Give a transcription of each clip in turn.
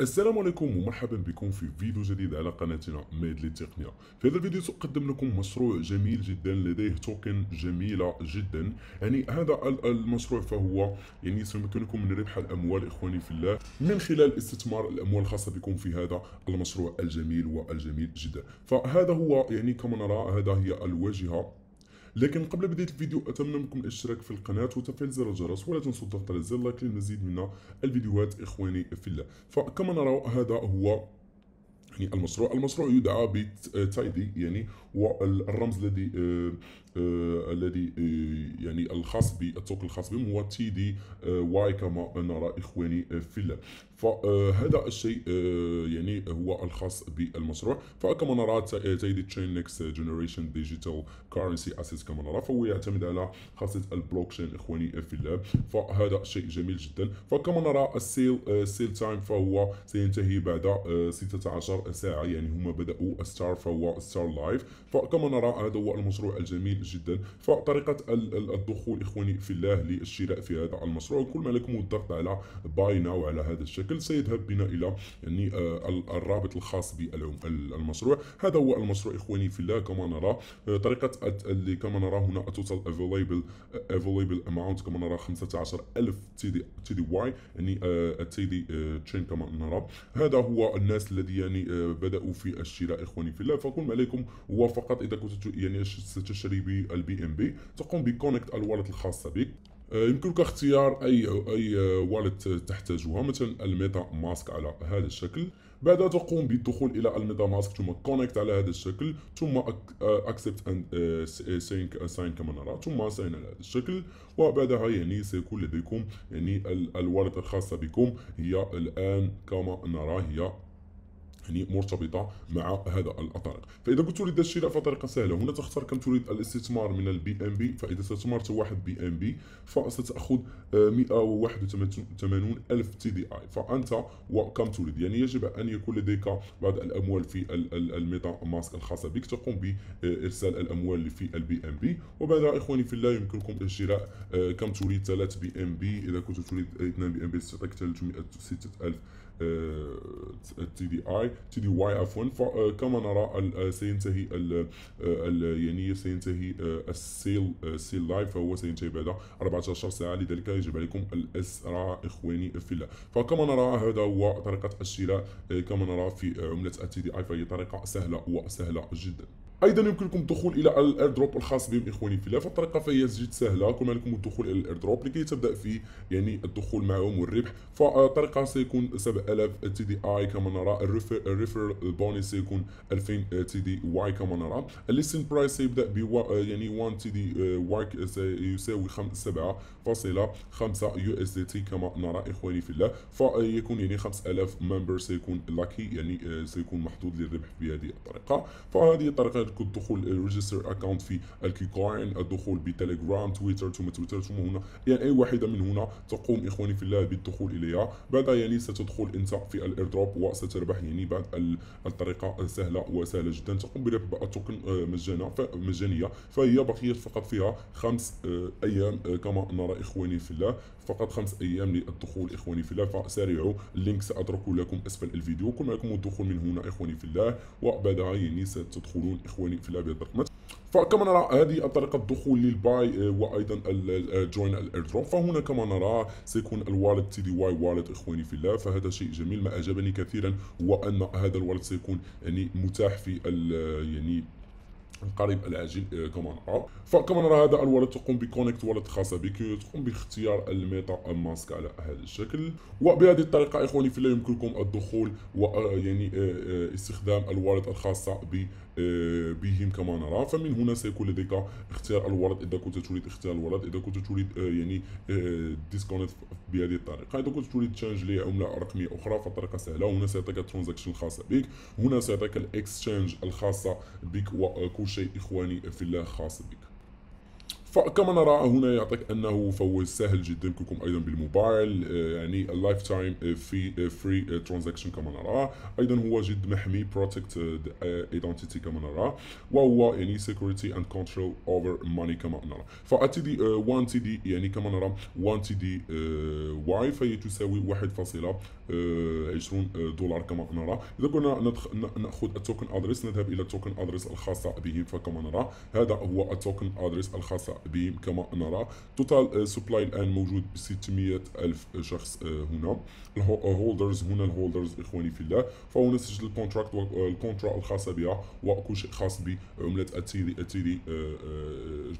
السلام عليكم ومرحبا بكم في فيديو جديد على قناتنا ميد للتقنية في هذا الفيديو سأقدم لكم مشروع جميل جدا لديه توكن جميلة جدا يعني هذا المشروع فهو يعني سيمكنكم من ربح الأموال إخواني في الله من خلال استثمار الأموال الخاصة بكم في هذا المشروع الجميل والجميل جدا فهذا هو يعني كما نرى هذا هي الواجهة لكن قبل بدايه الفيديو اتمنى منكم الاشتراك في القناه وتفعيل زر الجرس ولا تنسوا الضغط على زر لايك للمزيد من الفيديوهات اخواني في الله فكما نرى هذا هو يعني المشروع المشروع يدعى بتايدي يعني والرمز الذي آه، آه، الذي آه، يعني الخاص بالتوكن الخاص بهم هو تي دي واي كما نرى اخواني في الله فهذا آه، الشيء آه، يعني هو الخاص بالمشروع فكما نرى تايدي آه، تشين نيكس جنريشن ديجيتال كارنسي اسيت كما نرى فهو يعتمد على خاصيه البلوك تشين اخواني في اللاب فهذا شيء جميل جدا فكما نرى السيل سيل تايم فهو سينتهي بعد 16 ساعه يعني هما بداوا ستار فهو ستار لايف فكما نرى هذا هو المشروع الجميل جدا فطريقه الدخول اخواني في الله للشراء في هذا المشروع كل ما لكم الضغط على باي ناو على هذا الشكل شكل سيذهب بنا إلى يعني آه، الرابط الخاص بالمشروع هذا هو المشروع إخواني في الله كما نرى آه، طريقة اللي كما نرى هنا التوتال افيليبل افيليبل اماونت كما نرى 15000 تي دي تي دي واي يعني تي دي تشين كما نرى هذا هو الناس الذي يعني آه، بدأوا في الشراء إخواني في الله فكل ما عليكم هو فقط إذا كنت يعني ستشتري بالبي ام بي تقوم بكونكت الوالد الخاصة بك آه، يمكنك اختيار اي اي آه، والت تحتاجها مثلا الميتا ماسك على هذا الشكل بعدها تقوم بالدخول الى الميتا ماسك ثم كونكت على هذا الشكل ثم اكسبت اند سينك ساين كما نرى ثم ساين على هذا الشكل وبعدها يعني سيكون لديكم يعني الوالت الخاصه بكم هي الان كما نرى هي يعني مرتبطه مع هذا الطريق فاذا كنت تريد الشراء فطريقه سهله هنا تختار كم تريد الاستثمار من البي ام بي فاذا استثمرت واحد بي ام بي فستاخذ 181 آه، الف تي دي اي فانت وكم تريد يعني يجب ان يكون لديك بعض الاموال في الميتا ماسك الخاصه بك تقوم بارسال الاموال في البي ام بي وبعدها اخواني في الله يمكنكم شراء آه، كم تريد 3 بي ام بي اذا كنت تريد 2 بي ام بي 300 الف آه، آه، تي دي اي تي دي واي عفوا فكما آه، نرى سينتهي يعني سينتهي السيل سيل لايف فهو سينتهي بعد 14 ساعه لذلك يجب عليكم الاسرع اخواني في الله فكما نرى هذا هو طريقه الشراء كما نرى في عمله التي دي اي فهي طريقه سهله وسهله جدا ايضا يمكنكم الدخول الى الايردروب الخاص بهم اخواني في الله فالطريقه فهي جد سهله كما لكم الدخول الى الايردروب لكي تبدا في يعني الدخول معهم والربح فالطريقه سيكون 7000 تي دي اي كما نرى الريفر البوني سيكون 2000 تي دي واي كما نرى الليستن برايس سيبدا ب يعني 1 تي دي واي يساوي 7.5 يو اس دي تي كما نرى اخواني في الله فيكون يعني 5000 ممبر سيكون لاكي يعني سيكون محظوظ للربح بهذه الطريقه فهذه الطريقه يمكنك الدخول ريجستر اكونت في الكيكوين الدخول بتليجرام تويتر ثم تويتر ثم هنا يعني اي واحده من هنا تقوم اخواني في الله بالدخول اليها بعد يعني ستدخل انت في الايردروب وستربح يعني بعد الطريقه سهله وسهله جدا تقوم بربح التوكن آه، مجانا مجانيه فهي بقيت فقط فيها خمس آه، ايام آه، كما نرى اخواني في الله فقط خمس ايام للدخول اخواني في الله فسارعوا اللينك ساتركه لكم اسفل الفيديو كن معكم الدخول من هنا اخواني في الله وبعدها يعني ستدخلون إخواني الاخواني في الابيض الأحمر فكما نرى هذه الطريقة الدخول للباي آه، وايضا الجوين آه، الايردروب فهنا كما نرى سيكون الوالد تي دي واي والد اخواني في الله فهذا شيء جميل ما اعجبني كثيرا هو ان هذا الوالد سيكون يعني متاح في آه، يعني القريب العاجل إيه، كما نرى فكما نرى هذا الولد تقوم بكونكت ولد خاصة بك تقوم باختيار الميتا ماسك على هذا الشكل وبهذه الطريقة إخواني في لا يمكنكم الدخول ويعني آه، آه، آه، استخدام الوارد الخاصة ب بهم كما نرى فمن هنا سيكون لديك اختيار الورد اذا كنت تريد اختيار الورد اذا كنت تريد يعني ديسكونت بهذه الطريقه اذا كنت تريد تشانج لعمله رقميه اخرى فالطريقه سهله هنا سيعطيك الترانزاكشن الخاصه بك هنا سيعطيك الاكسشينج الخاصه بك وكل شيء إخواني في الله خاص بك فكما نرى هنا يعطيك انه فوز سهل جدا كلكم ايضا بالموبايل آه، يعني اللايف تايم في فري ترانزاكشن كما نرى ايضا هو جد محمي بروتكت ايدنتيتي آه، كما نرى وهو يعني سيكوريتي اند كنترول اوفر ماني كما نرى فالتي دي 1 آه، تي دي يعني كما نرى 1 تي دي واي فهي تساوي 1.1 20 آه، آه، دولار كما نرى اذا كنا ناخذ التوكن ادريس نذهب الى التوكن ادريس الخاصه بهم فكما نرى هذا هو التوكن ادريس الخاصه بهم كما نرى توتال آه، سبلاي الان موجود ب 600 الف شخص هنا الهولدرز هنا الهولدرز اخواني في الله فهنا سجل الكونتراكت والكونترا الخاصه بها وكل شيء خاص بعمله التيري التيري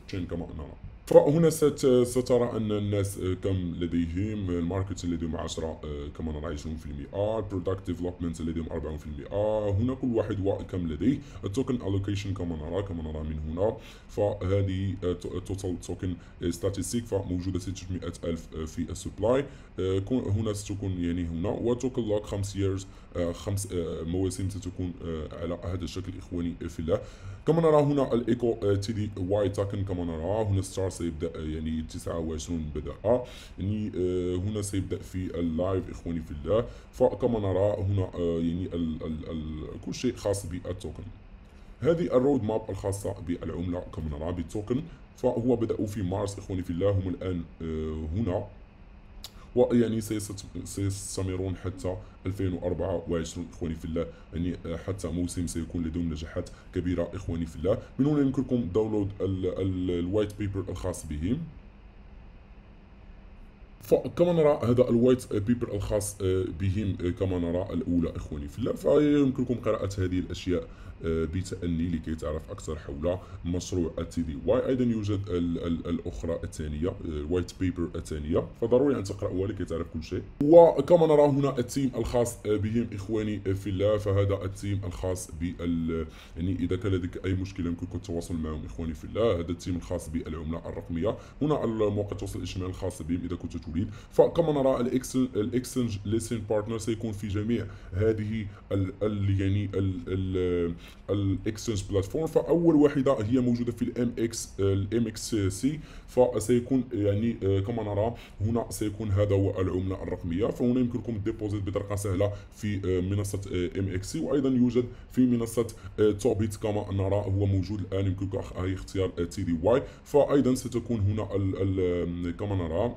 تشين كما نرى فهنا سترى ان الناس آه، كم لديهم آه، الماركت لديهم 10 آه، كما نرى 20% البرودكت ديفلوبمنت لديهم 40% هنا كل واحد وكم لديه التوكن الوكيشن كما نرى كما نرى من هنا فهذه توتال توكن ستاتستيك فموجوده 600 الف في السبلاي هنا ستكون يعني هنا وتوكن لوك 5 ييرز خمس مواسم ستكون على هذا الشكل اخواني في الله كما نرى هنا الايكو آه، تي دي واي تاكن كما نرى هنا ستار سيبدا آه، يعني 29 بدا آه، يعني هنا سيبدا في اللايف اخواني في الله فكما نرى هنا يعني ال ال ال كل شيء خاص بالتوكن هذه الرود ماب الخاصة بالعملة كما نرى بالتوكن فهو بدأوا في مارس إخواني في الله هم الآن هنا ويعني سيستمرون حتى 2024 اخواني في الله يعني آه، حتى موسم سيكون لديهم نجاحات كبيره اخواني في الله من هنا يمكنكم داونلود الوايت بيبر الخاص بهم فكما نرى هذا الوايت بيبر الخاص آه، بهم آه، كما نرى الأولى إخواني في الله فيمكنكم قراءة هذه الأشياء آه، بتأني لكي تعرف أكثر حول مشروع التي دي واي أيضا يوجد الـ الـ الأخرى الثانية الوايت بيبر الثانية فضروري أن تقرأوها لكي تعرف كل شيء وكما نرى هنا التيم الخاص بهم إخواني في الله فهذا التيم الخاص بال يعني إذا كان لديك أي مشكلة يمكنكم التواصل معهم إخواني في الله هذا التيم الخاص بالعملة الرقمية هنا الموقع التواصل الاجتماعي الخاص بهم إذا كنت تريد موجودين فكما نرى الاكسنج ليسن بارتنر سيكون في جميع هذه ال يعني الاكسنج بلاتفورم فاول واحده هي موجوده في الام اكس الام اكس سي فسيكون يعني آه، كما نرى هنا سيكون هذا هو العمله الرقميه فهنا يمكنكم الديبوزيت بطريقه سهله في آه، منصه ام اكس سي وايضا يوجد في منصه توبيت آه، كما نرى هو موجود الان يمكنك اختيار تي دي واي فايضا ستكون هنا ال ال كما نرى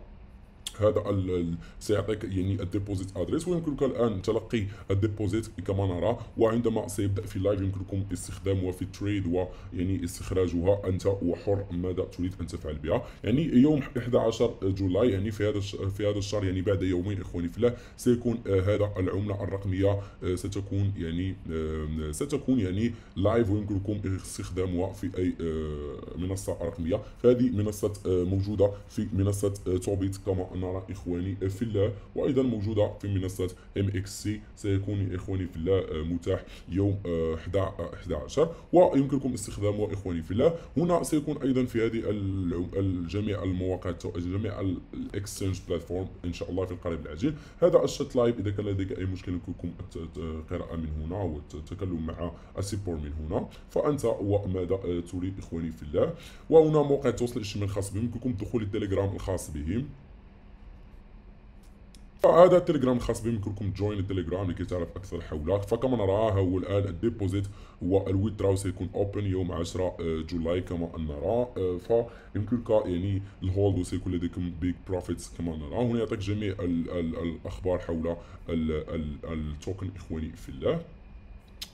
هذا سيعطيك يعني الديبوزيت ادريس ويمكنك الان تلقي الديبوزيت كما نرى وعندما سيبدا في اللايف يمكنكم استخدامها في التريد ويعني استخراجها انت وحر ماذا تريد ان تفعل بها يعني يوم 11 جولاي يعني في هذا في هذا الشهر يعني بعد يومين اخواني في الله سيكون آه، هذا العمله الرقميه آه، ستكون يعني ستكون يعني لايف ويمكنكم استخدامها في اي آه، منصه رقميه فهذه منصه موجوده في منصه توبيت كما معنا إخواني في الله وأيضا موجودة في منصة ام اكس سي سيكون إخواني في الله آه، متاح يوم 11 آه، آه، ويمكنكم استخدامه إخواني في الله هنا سيكون أيضا في هذه جميع المواقع جميع الاكسنج بلاتفورم إن شاء الله في القريب العاجل هذا الشات لايف إذا كان لديك أي مشكله يمكنكم القراءة من هنا والتكلم مع السيبور من هنا فأنت وماذا تريد إخواني في الله وهنا موقع التواصل الاجتماعي الخاص بهم يمكنكم الدخول التليجرام الخاص بهم فهذا التليجرام الخاص بي يمكنكم تجوين التليجرام لكي تعرف اكثر حولك فكما نرى هو الان الديبوزيت الويدراو سيكون اوبن يوم 10 آه، جولاي كما نرى آه، فيمكنك يعني الهولد وسيكون لديكم بيج بروفيتس كما نرى هنا يعطيك جميع الـ الـ الاخبار حول التوكن اخواني في الله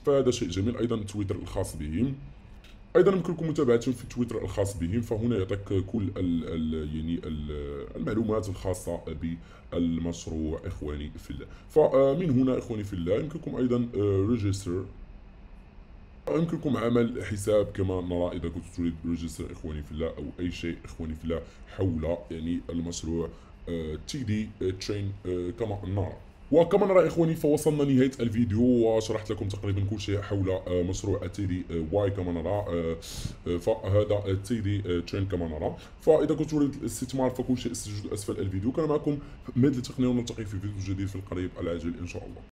فهذا شيء جميل ايضا تويتر الخاص بهم ايضا يمكنكم متابعتهم في تويتر الخاص بهم فهنا يعطيك كل الـ الـ يعني الـ المعلومات الخاصه بالمشروع اخواني في الله فمن هنا اخواني في الله يمكنكم ايضا ريجستر آه، يمكنكم عمل حساب كما نرى اذا كنت تريد ريجستر اخواني في الله او اي شيء اخواني في الله حول يعني المشروع تي دي ترين كما نرى وكما نرى اخواني فوصلنا نهايه الفيديو وشرحت لكم تقريبا كل شيء حول آه، مشروع التي آه، واي كما نرى آه، فهذا التي دي ترين كما نرى فاذا كنت تريد الاستثمار فكل شيء السجل اسفل الفيديو كان معكم مد تقنية ونلتقي في فيديو جديد في القريب العاجل ان شاء الله